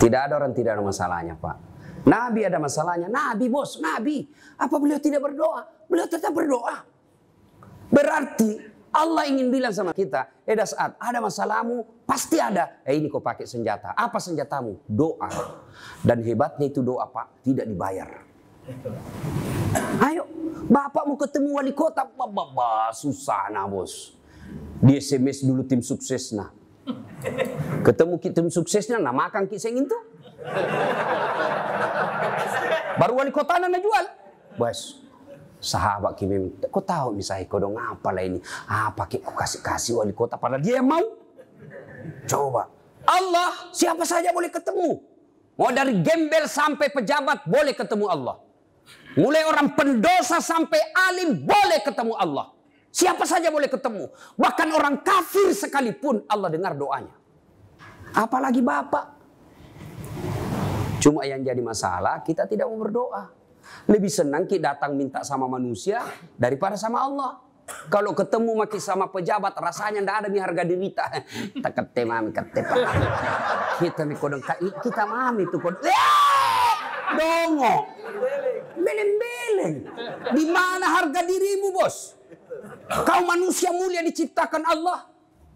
Tidak ada orang tidak ada masalahnya, Pak. Nabi ada masalahnya. Nabi, bos, Nabi. Apa beliau tidak berdoa? Beliau tetap berdoa. Berarti Allah ingin bilang sama kita, eh saat ada masalahmu, pasti ada. Eh ini kau pakai senjata. Apa senjatamu? Doa. Dan hebatnya itu doa pak, tidak dibayar. Ayo, bapak mau ketemu wali kota, bapak susah nah bos. Di SMS dulu tim sukses nah. Ketemu kita suksesnya, namakan kisah tuh, Baru wali kota nana jual. Bos, sahabat kimi, kau tahu misalnya kau dong apa lah ini? Apa ah, kau kasih kasih wali kota pada dia mau? Coba Allah siapa saja boleh ketemu. Mau dari gembel sampai pejabat boleh ketemu Allah. Mulai orang pendosa sampai alim boleh ketemu Allah. Siapa saja boleh ketemu. Bahkan orang kafir sekalipun Allah dengar doanya. Apalagi Bapak. Cuma yang jadi masalah kita tidak mau berdoa. Lebih senang kita datang minta sama manusia daripada sama Allah. Kalau ketemu maki sama pejabat rasanya ndak ada nih harga diri kita. Tak kete mami Kita nih kodong kita mami tuh kodong. Dongo. Beleng-beleng. Di mana harga dirimu bos? Kau manusia mulia diciptakan Allah.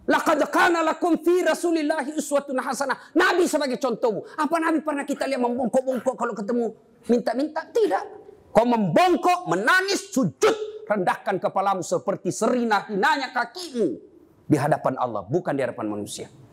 Laqad kana lakum fi rasulillahi uswatun hasanah. Nabi sebagai contohmu. Apa Nabi pernah kita lihat membongkok-bongkok kalau ketemu minta-minta? Tidak. Kau membongkok, menangis, sujud, rendahkan kepalamu seperti serinah hinanya kakimu di hadapan Allah, bukan di hadapan manusia.